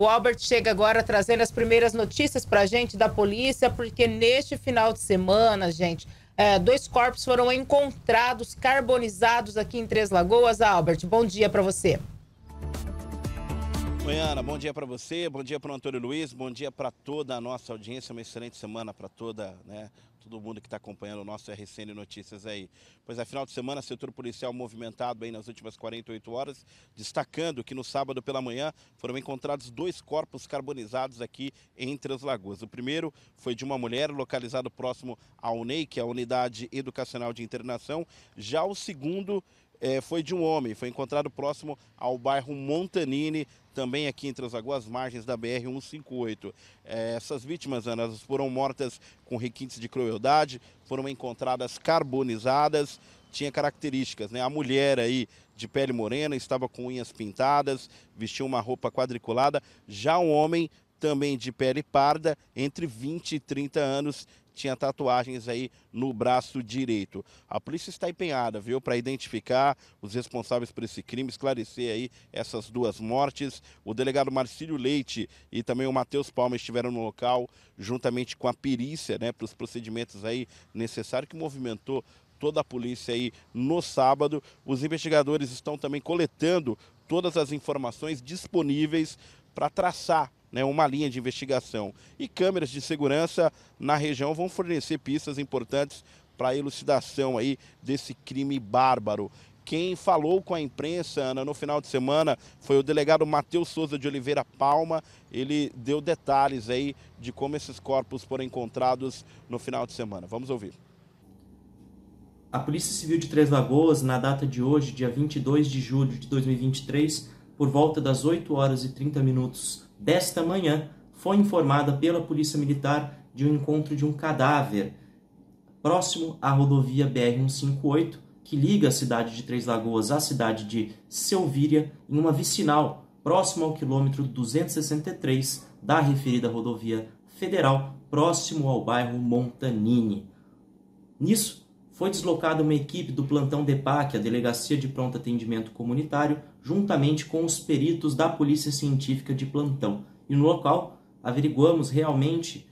O Albert chega agora trazendo as primeiras notícias para a gente da polícia, porque neste final de semana, gente, é, dois corpos foram encontrados carbonizados aqui em Três Lagoas. Albert, bom dia para você. Oi, Ana, bom dia para você, bom dia para o Antônio Luiz, bom dia para toda a nossa audiência, uma excelente semana para toda, né, todo mundo que está acompanhando o nosso RCN Notícias aí. Pois a é, final de semana, setor policial movimentado aí nas últimas 48 horas, destacando que no sábado pela manhã foram encontrados dois corpos carbonizados aqui entre as lagoas. O primeiro foi de uma mulher localizado próximo à UNEI, que é a Unidade Educacional de Internação, já o segundo é, foi de um homem, foi encontrado próximo ao bairro Montanini, também aqui entre as águas margens da BR-158. É, eh, essas vítimas, Ana, foram mortas com requintes de crueldade, foram encontradas carbonizadas, tinha características, né? A mulher aí de pele morena, estava com unhas pintadas, vestia uma roupa quadriculada. Já o homem também de pele parda, entre 20 e 30 anos, tinha tatuagens aí no braço direito. A polícia está empenhada, viu, para identificar os responsáveis por esse crime, esclarecer aí essas duas mortes. O delegado Marcílio Leite e também o Matheus Palma estiveram no local, juntamente com a perícia, né, para os procedimentos aí necessários que movimentou toda a polícia aí no sábado. Os investigadores estão também coletando todas as informações disponíveis para traçar né, uma linha de investigação. E câmeras de segurança na região vão fornecer pistas importantes para a elucidação aí desse crime bárbaro. Quem falou com a imprensa, Ana, no final de semana foi o delegado Matheus Souza de Oliveira Palma. Ele deu detalhes aí de como esses corpos foram encontrados no final de semana. Vamos ouvir. A Polícia Civil de Três Lagoas, na data de hoje, dia 22 de julho de 2023, por volta das 8 horas e 30 minutos desta manhã, foi informada pela Polícia Militar de um encontro de um cadáver próximo à rodovia BR-158, que liga a cidade de Três Lagoas à cidade de Selvíria, em uma vicinal próximo ao quilômetro 263 da referida rodovia federal, próximo ao bairro Montanini. Nisso, foi deslocada uma equipe do plantão DEPAC, a Delegacia de Pronto Atendimento Comunitário, juntamente com os peritos da Polícia Científica de Plantão. E no local, averiguamos realmente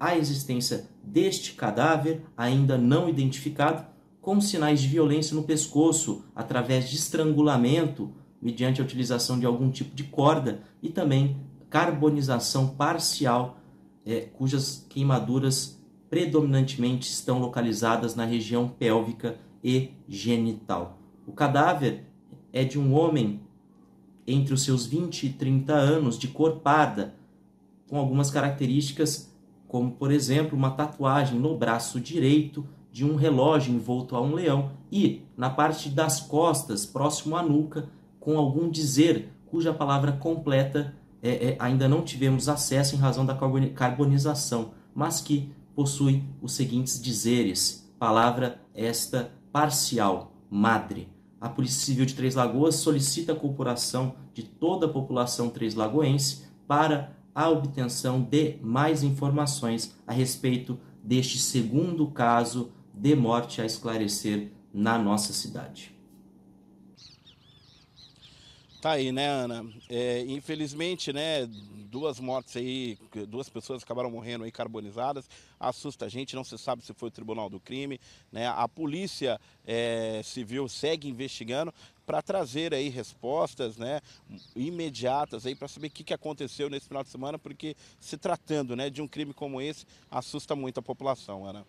a existência deste cadáver, ainda não identificado, com sinais de violência no pescoço, através de estrangulamento, mediante a utilização de algum tipo de corda, e também carbonização parcial, é, cujas queimaduras predominantemente estão localizadas na região pélvica e genital. O cadáver é de um homem entre os seus 20 e 30 anos, de cor parda, com algumas características, como por exemplo uma tatuagem no braço direito de um relógio envolto a um leão e na parte das costas, próximo à nuca, com algum dizer cuja palavra completa é, é, ainda não tivemos acesso em razão da carbonização, mas que possui os seguintes dizeres: palavra esta parcial, madre. A Polícia Civil de Três Lagoas solicita a corporação de toda a população três-lagoense para a obtenção de mais informações a respeito deste segundo caso de morte a esclarecer na nossa cidade. Tá aí, né, Ana? É, infelizmente, né, duas mortes aí, duas pessoas acabaram morrendo aí carbonizadas. Assusta a gente, não se sabe se foi o Tribunal do Crime, né? A polícia é, civil segue investigando para trazer aí respostas, né, imediatas aí para saber o que, que aconteceu nesse final de semana, porque se tratando, né, de um crime como esse, assusta muito a população, Ana.